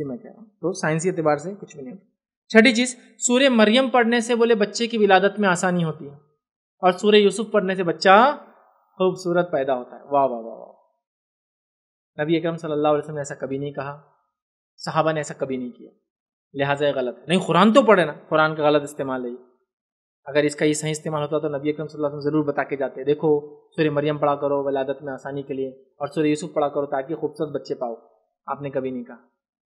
ये मैं कह रहा हूँ तो साइंस के अतबार से कुछ भी नहीं होता छठी चीज़ सूर्य मरियम पढ़ने से बोले बच्चे की विलादत में आसानी होती है और सूर्य यूसुफ पढ़ने से बच्चा खूबसूरत पैदा होता है वाह वाह वाह वाह नबी अक्रम सल्लल्लाहु अलैहि वसल्लम ने ऐसा कभी नहीं कहा साहबा ने ऐसा कभी नहीं किया लिहाजा ये गलत है नहीं कुरान तो पढ़े ना कुरान का गलत इस्तेमाल है अगर इसका ये सही इस्तेमाल होता तो नबी अक्रम सल्लल्लाहु अलैहि वसल्लम ज़रूर बता के जाते देखो सूर्य मरियम पढ़ा करो वलादत में आसानी के लिए और सूर्य यूसुफ पढ़ा करो ताकि खूबसूरत बच्चे पाओ आपने कभी नहीं कहा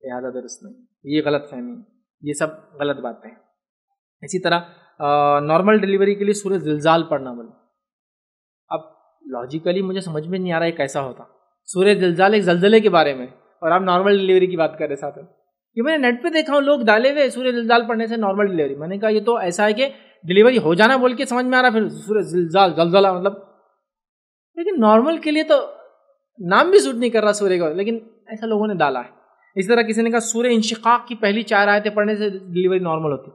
लिहाजा दुरुस्त नहीं ये गलत फहमी ये सब गलत बातें हैं इसी तरह नॉर्मल डिलीवरी के लिए सूर्य जिलजाल पढ़ना बोले अब लॉजिकली मुझे समझ में नहीं आ रहा है कैसा होता सूर्य जिलजाल एक जलजले के बारे में और आप नॉर्मल डिलीवरी की बात कर रहे साथ में मैंने नेट पे देखा हूँ लोग डाले हुए सूर्य जिलजाल पढ़ने से नॉर्मल डिलीवरी मैंने कहा ये तो ऐसा है कि डिलीवरी हो जाना बोल के समझ में आ रहा फिर सूर्य जिलजाल जलजला मतलब लेकिन नॉर्मल के लिए तो नाम भी सूट नहीं कर रहा सूर्य का लेकिन ऐसा लोगों ने डाला है इस तरह किसी ने कहा सूर्य इंशिकाक की पहली चार आयतें पढ़ने से डिलीवरी नॉर्मल होती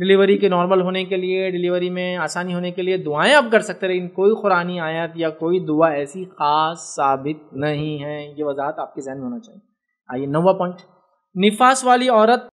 डिलीवरी के नॉर्मल होने के लिए डिलीवरी में आसानी होने के लिए दुआएं आप कर सकते लेकिन कोई कुरानी आयत या कोई दुआ ऐसी खास साबित नहीं है ये वजाहत आपके जहन में होना चाहिए आइए नवा पॉइंट निफास वाली औरत